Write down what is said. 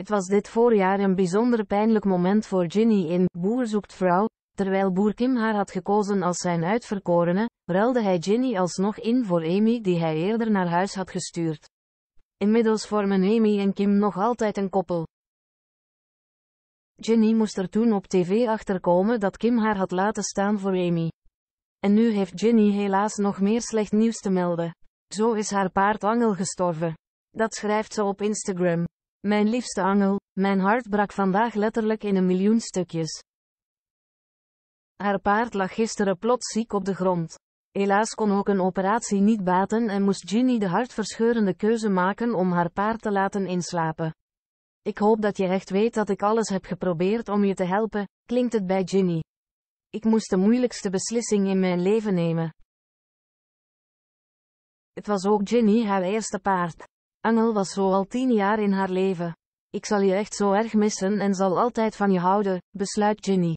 Het was dit voorjaar een bijzonder pijnlijk moment voor Ginny in Boer zoekt vrouw. Terwijl Boer Kim haar had gekozen als zijn uitverkorene, ruilde hij Ginny alsnog in voor Amy die hij eerder naar huis had gestuurd. Inmiddels vormen Amy en Kim nog altijd een koppel. Ginny moest er toen op tv achterkomen dat Kim haar had laten staan voor Amy. En nu heeft Ginny helaas nog meer slecht nieuws te melden. Zo is haar paard Angel gestorven. Dat schrijft ze op Instagram. Mijn liefste angel, mijn hart brak vandaag letterlijk in een miljoen stukjes. Haar paard lag gisteren plots ziek op de grond. Helaas kon ook een operatie niet baten en moest Ginny de hartverscheurende keuze maken om haar paard te laten inslapen. Ik hoop dat je echt weet dat ik alles heb geprobeerd om je te helpen, klinkt het bij Ginny. Ik moest de moeilijkste beslissing in mijn leven nemen. Het was ook Ginny haar eerste paard. Angel was zo al tien jaar in haar leven. Ik zal je echt zo erg missen en zal altijd van je houden, besluit Ginny.